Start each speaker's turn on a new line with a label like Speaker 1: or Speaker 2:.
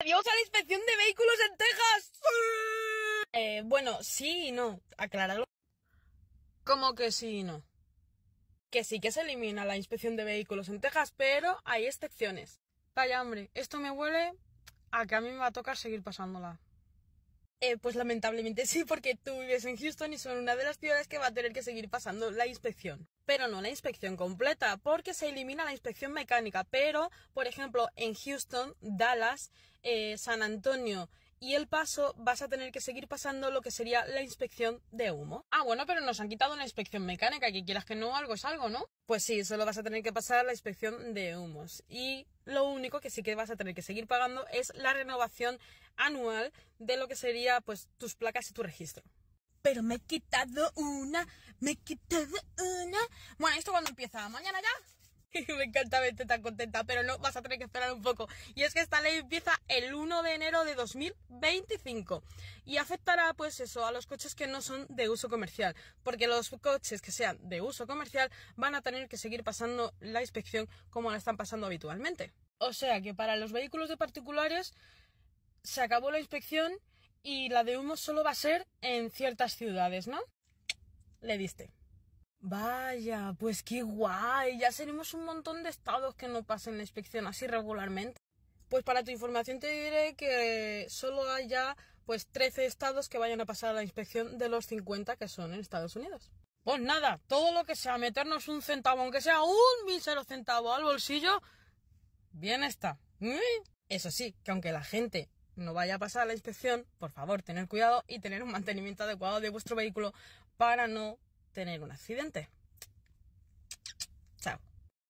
Speaker 1: ¡Adiós a la inspección de vehículos en Texas! Eh, bueno, sí y no. acláralo ¿Cómo que sí y no? Que sí que se elimina la inspección de vehículos en Texas, pero hay excepciones. Vaya, hombre, esto me huele a que a mí me va a tocar seguir pasándola. Eh, pues lamentablemente sí, porque tú vives en Houston y son una de las ciudades que va a tener que seguir pasando la inspección. Pero no la inspección completa, porque se elimina la inspección mecánica. Pero, por ejemplo, en Houston, Dallas, eh, San Antonio y el paso vas a tener que seguir pasando lo que sería la inspección de humo. Ah, bueno, pero nos han quitado la inspección mecánica, que quieras que no, algo es algo, ¿no? Pues sí, solo vas a tener que pasar la inspección de humos. Y lo único que sí que vas a tener que seguir pagando es la renovación anual de lo que sería pues tus placas y tu registro. Pero me he quitado una, me he quitado una. Bueno, ¿esto cuando empieza? ¿Mañana ya? Me encanta verte tan contenta, pero no, vas a tener que esperar un poco. Y es que esta ley empieza el 1 de enero de 2025 y afectará pues eso a los coches que no son de uso comercial, porque los coches que sean de uso comercial van a tener que seguir pasando la inspección como la están pasando habitualmente. O sea que para los vehículos de particulares se acabó la inspección y la de humo solo va a ser en ciertas ciudades, ¿no? Le diste. Vaya, pues qué guay, ya seremos un montón de estados que no pasen la inspección así regularmente. Pues para tu información te diré que solo hay ya pues 13 estados que vayan a pasar la inspección de los 50 que son en Estados Unidos. Pues nada, todo lo que sea meternos un centavo, aunque sea un mísero centavo al bolsillo, bien está. ¿Eh? Eso sí, que aunque la gente no vaya a pasar la inspección, por favor, tener cuidado y tener un mantenimiento adecuado de vuestro vehículo para no tener un accidente.